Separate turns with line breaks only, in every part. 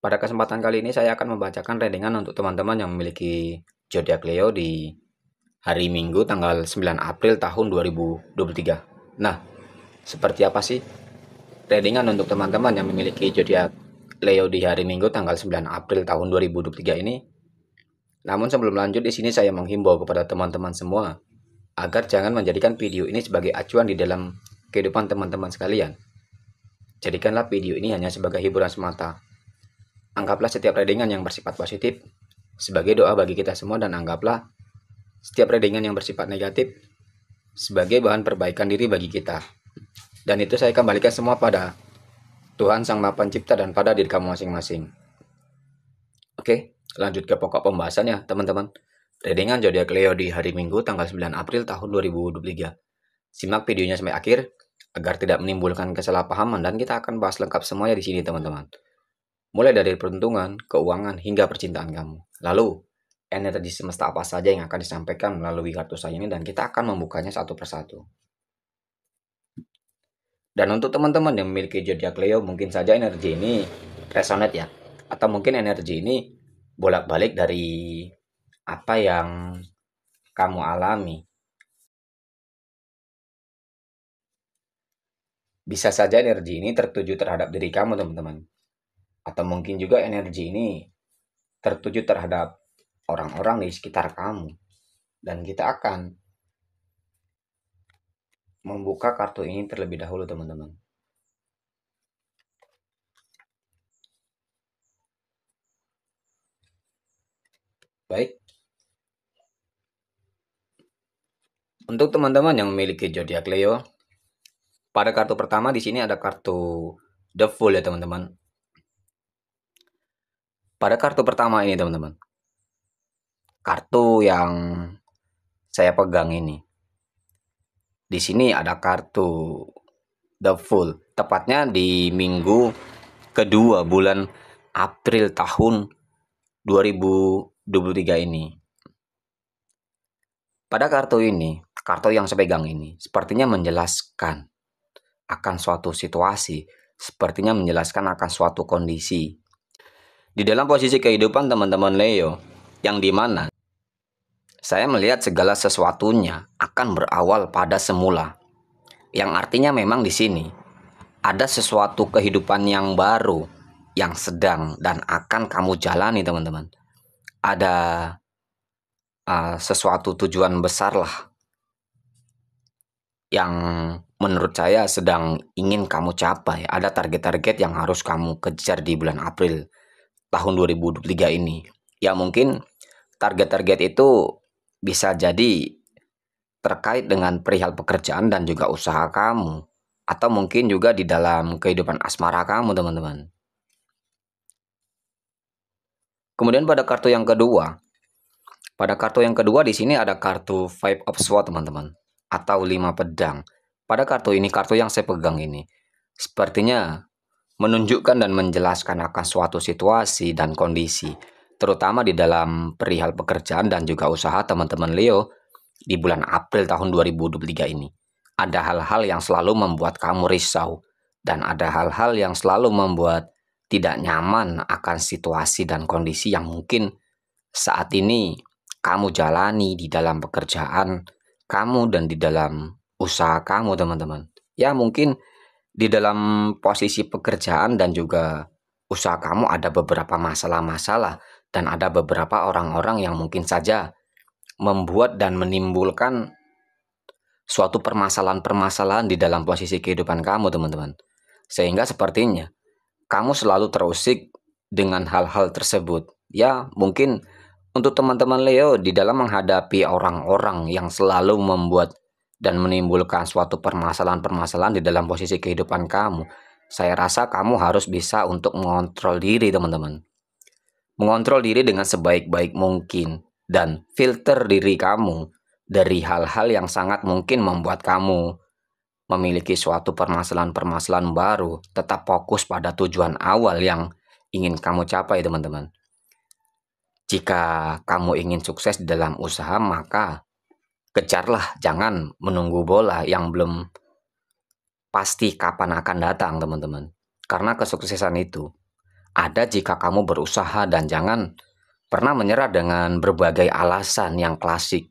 Pada kesempatan kali ini saya akan membacakan readingan untuk teman-teman yang memiliki zodiak Leo di hari Minggu tanggal 9 April tahun 2023. Nah, seperti apa sih readingan untuk teman-teman yang memiliki zodiak Leo di hari Minggu tanggal 9 April tahun 2023 ini? Namun sebelum lanjut di sini saya menghimbau kepada teman-teman semua agar jangan menjadikan video ini sebagai acuan di dalam kehidupan teman-teman sekalian. Jadikanlah video ini hanya sebagai hiburan semata Anggaplah setiap readingan yang bersifat positif sebagai doa bagi kita semua dan anggaplah setiap readingan yang bersifat negatif sebagai bahan perbaikan diri bagi kita. Dan itu saya kembalikan semua pada Tuhan Sang Maha Pencipta dan pada diri kamu masing-masing. Oke, lanjut ke pokok pembahasannya, teman-teman. Readingan zodiak Leo di hari Minggu tanggal 9 April tahun 2023. Simak videonya sampai akhir agar tidak menimbulkan kesalahpahaman dan kita akan bahas lengkap semuanya di sini, teman-teman mulai dari peruntungan, keuangan, hingga percintaan kamu. Lalu, energi semesta apa saja yang akan disampaikan melalui kartu saya ini dan kita akan membukanya satu persatu. Dan untuk teman-teman yang memiliki zodiak Leo, mungkin saja energi ini resonate ya. Atau mungkin energi ini bolak-balik dari apa yang kamu alami. Bisa saja energi ini tertuju terhadap diri kamu, teman-teman atau mungkin juga energi ini tertuju terhadap orang-orang di sekitar kamu dan kita akan membuka kartu ini terlebih dahulu teman-teman. Baik. Untuk teman-teman yang memiliki zodiak Leo, pada kartu pertama di sini ada kartu The Fool ya teman-teman pada kartu pertama ini teman-teman. Kartu yang saya pegang ini. Di sini ada kartu The Full, tepatnya di minggu kedua bulan April tahun 2023 ini. Pada kartu ini, kartu yang saya pegang ini sepertinya menjelaskan akan suatu situasi, sepertinya menjelaskan akan suatu kondisi di dalam posisi kehidupan teman-teman Leo, yang dimana saya melihat segala sesuatunya akan berawal pada semula. Yang artinya memang di sini ada sesuatu kehidupan yang baru, yang sedang dan akan kamu jalani teman-teman. Ada uh, sesuatu tujuan besar lah yang menurut saya sedang ingin kamu capai. Ada target-target yang harus kamu kejar di bulan April tahun 2023 ini. Ya mungkin target-target itu bisa jadi terkait dengan perihal pekerjaan dan juga usaha kamu atau mungkin juga di dalam kehidupan asmara kamu, teman-teman. Kemudian pada kartu yang kedua, pada kartu yang kedua di sini ada kartu Five of Swords, teman-teman, atau lima pedang. Pada kartu ini, kartu yang saya pegang ini, sepertinya menunjukkan dan menjelaskan akan suatu situasi dan kondisi, terutama di dalam perihal pekerjaan dan juga usaha teman-teman Leo di bulan April tahun 2023 ini. Ada hal-hal yang selalu membuat kamu risau dan ada hal-hal yang selalu membuat tidak nyaman akan situasi dan kondisi yang mungkin saat ini kamu jalani di dalam pekerjaan kamu dan di dalam usaha kamu, teman-teman. Ya, mungkin di dalam posisi pekerjaan dan juga usaha kamu ada beberapa masalah-masalah dan ada beberapa orang-orang yang mungkin saja membuat dan menimbulkan suatu permasalahan-permasalahan di dalam posisi kehidupan kamu, teman-teman. Sehingga sepertinya kamu selalu terusik dengan hal-hal tersebut. Ya, mungkin untuk teman-teman Leo di dalam menghadapi orang-orang yang selalu membuat dan menimbulkan suatu permasalahan-permasalahan di dalam posisi kehidupan kamu, saya rasa kamu harus bisa untuk mengontrol diri, teman-teman. Mengontrol diri dengan sebaik-baik mungkin dan filter diri kamu dari hal-hal yang sangat mungkin membuat kamu memiliki suatu permasalahan-permasalahan baru, tetap fokus pada tujuan awal yang ingin kamu capai, teman-teman. Jika kamu ingin sukses dalam usaha, maka kejarlah, jangan menunggu bola yang belum pasti kapan akan datang, teman-teman. Karena kesuksesan itu ada jika kamu berusaha dan jangan pernah menyerah dengan berbagai alasan yang klasik.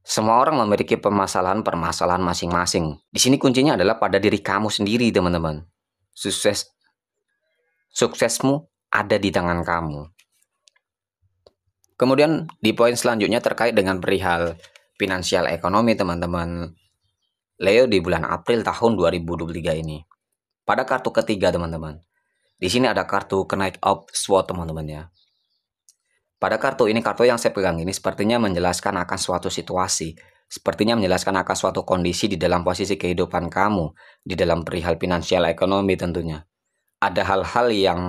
Semua orang memiliki permasalahan-permasalahan masing-masing. Di sini kuncinya adalah pada diri kamu sendiri, teman-teman. Sukses suksesmu ada di tangan kamu. Kemudian di poin selanjutnya terkait dengan perihal finansial ekonomi teman-teman Leo di bulan April tahun 2023 ini. Pada kartu ketiga teman-teman. Di sini ada kartu kenaik up SWOT teman-teman ya. Pada kartu ini kartu yang saya pegang ini sepertinya menjelaskan akan suatu situasi, sepertinya menjelaskan akan suatu kondisi di dalam posisi kehidupan kamu, di dalam perihal finansial ekonomi tentunya. Ada hal-hal yang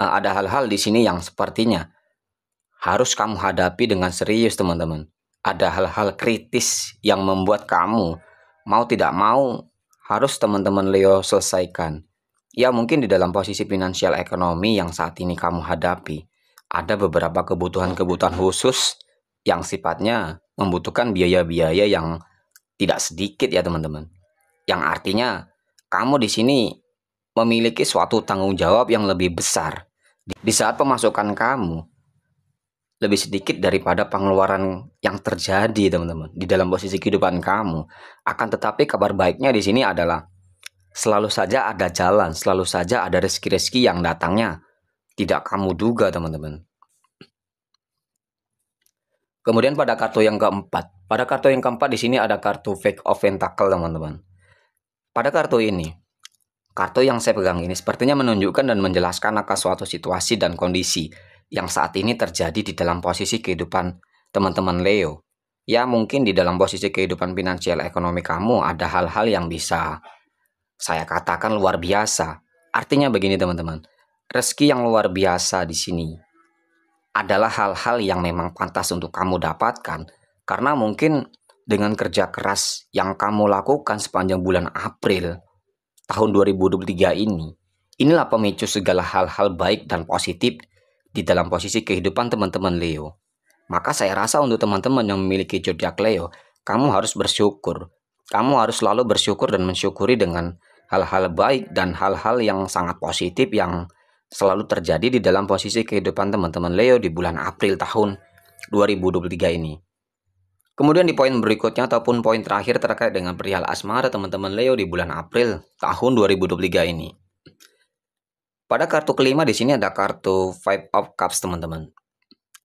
eh, ada hal-hal di sini yang sepertinya harus kamu hadapi dengan serius teman-teman ada hal-hal kritis yang membuat kamu mau tidak mau harus teman-teman Leo selesaikan. Ya mungkin di dalam posisi finansial ekonomi yang saat ini kamu hadapi, ada beberapa kebutuhan-kebutuhan khusus yang sifatnya membutuhkan biaya-biaya yang tidak sedikit ya teman-teman. Yang artinya kamu di sini memiliki suatu tanggung jawab yang lebih besar. Di saat pemasukan kamu lebih sedikit daripada pengeluaran yang terjadi teman-teman di dalam posisi kehidupan kamu. Akan tetapi kabar baiknya di sini adalah selalu saja ada jalan, selalu saja ada rezeki-rezeki yang datangnya tidak kamu duga teman-teman. Kemudian pada kartu yang keempat, pada kartu yang keempat di sini ada kartu Fake of Pentacle teman-teman. Pada kartu ini, kartu yang saya pegang ini sepertinya menunjukkan dan menjelaskan akan suatu situasi dan kondisi yang saat ini terjadi di dalam posisi kehidupan teman-teman Leo. Ya mungkin di dalam posisi kehidupan finansial ekonomi kamu ada hal-hal yang bisa saya katakan luar biasa. Artinya begini teman-teman, rezeki yang luar biasa di sini adalah hal-hal yang memang pantas untuk kamu dapatkan karena mungkin dengan kerja keras yang kamu lakukan sepanjang bulan April tahun 2023 ini, inilah pemicu segala hal-hal baik dan positif di dalam posisi kehidupan teman-teman Leo. Maka saya rasa untuk teman-teman yang memiliki zodiak Leo, kamu harus bersyukur. Kamu harus selalu bersyukur dan mensyukuri dengan hal-hal baik dan hal-hal yang sangat positif yang selalu terjadi di dalam posisi kehidupan teman-teman Leo di bulan April tahun 2023 ini. Kemudian di poin berikutnya ataupun poin terakhir terkait dengan perihal asmara teman-teman Leo di bulan April tahun 2023 ini. Pada kartu kelima di sini ada kartu Five of Cups teman-teman.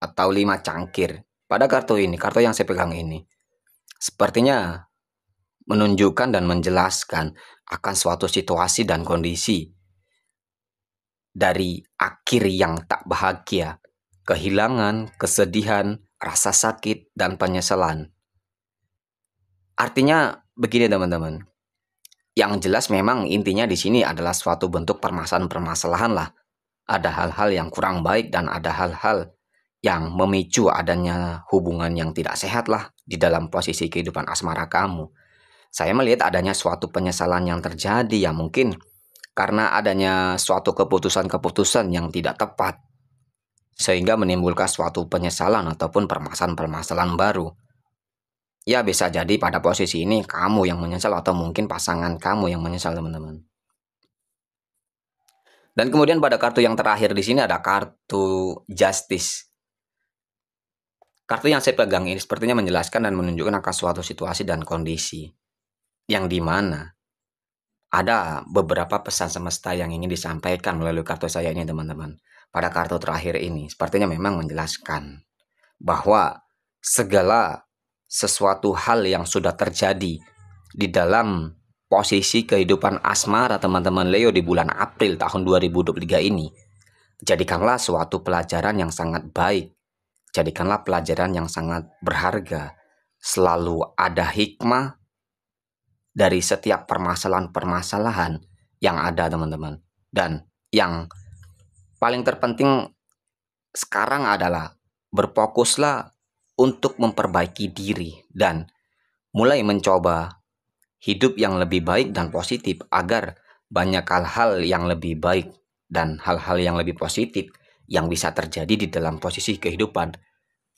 Atau lima cangkir. Pada kartu ini, kartu yang saya pegang ini. Sepertinya menunjukkan dan menjelaskan akan suatu situasi dan kondisi dari akhir yang tak bahagia, kehilangan, kesedihan, rasa sakit, dan penyesalan. Artinya begini teman-teman, yang jelas memang intinya di sini adalah suatu bentuk permasalahan-permasalahan lah. Ada hal-hal yang kurang baik dan ada hal-hal yang memicu adanya hubungan yang tidak sehat lah di dalam posisi kehidupan asmara kamu. Saya melihat adanya suatu penyesalan yang terjadi ya mungkin karena adanya suatu keputusan-keputusan yang tidak tepat sehingga menimbulkan suatu penyesalan ataupun permasalahan-permasalahan baru. Ya bisa jadi pada posisi ini kamu yang menyesal atau mungkin pasangan kamu yang menyesal teman-teman. Dan kemudian pada kartu yang terakhir di sini ada kartu justice. Kartu yang saya pegang ini sepertinya menjelaskan dan menunjukkan akan suatu situasi dan kondisi yang dimana ada beberapa pesan semesta yang ingin disampaikan melalui kartu saya ini teman-teman. Pada kartu terakhir ini sepertinya memang menjelaskan bahwa segala sesuatu hal yang sudah terjadi di dalam posisi kehidupan asmara teman-teman Leo di bulan April tahun 2023 ini. Jadikanlah suatu pelajaran yang sangat baik. Jadikanlah pelajaran yang sangat berharga. Selalu ada hikmah dari setiap permasalahan-permasalahan yang ada teman-teman. Dan yang paling terpenting sekarang adalah berfokuslah untuk memperbaiki diri dan mulai mencoba hidup yang lebih baik dan positif agar banyak hal-hal yang lebih baik dan hal-hal yang lebih positif yang bisa terjadi di dalam posisi kehidupan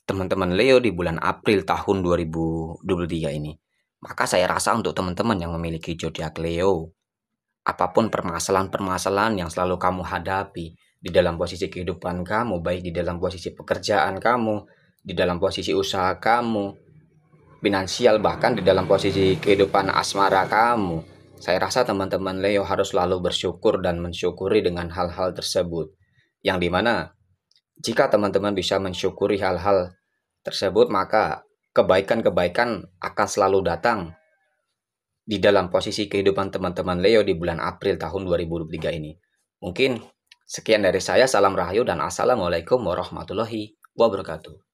teman-teman Leo di bulan April tahun 2023 ini. Maka saya rasa untuk teman-teman yang memiliki zodiak Leo, apapun permasalahan-permasalahan yang selalu kamu hadapi di dalam posisi kehidupan kamu, baik di dalam posisi pekerjaan kamu, di dalam posisi usaha kamu, finansial bahkan di dalam posisi kehidupan asmara kamu. Saya rasa teman-teman Leo harus selalu bersyukur dan mensyukuri dengan hal-hal tersebut. Yang dimana jika teman-teman bisa mensyukuri hal-hal tersebut maka kebaikan-kebaikan akan selalu datang di dalam posisi kehidupan teman-teman Leo di bulan April tahun 2023 ini. Mungkin sekian dari saya, salam rahayu dan assalamualaikum warahmatullahi wabarakatuh.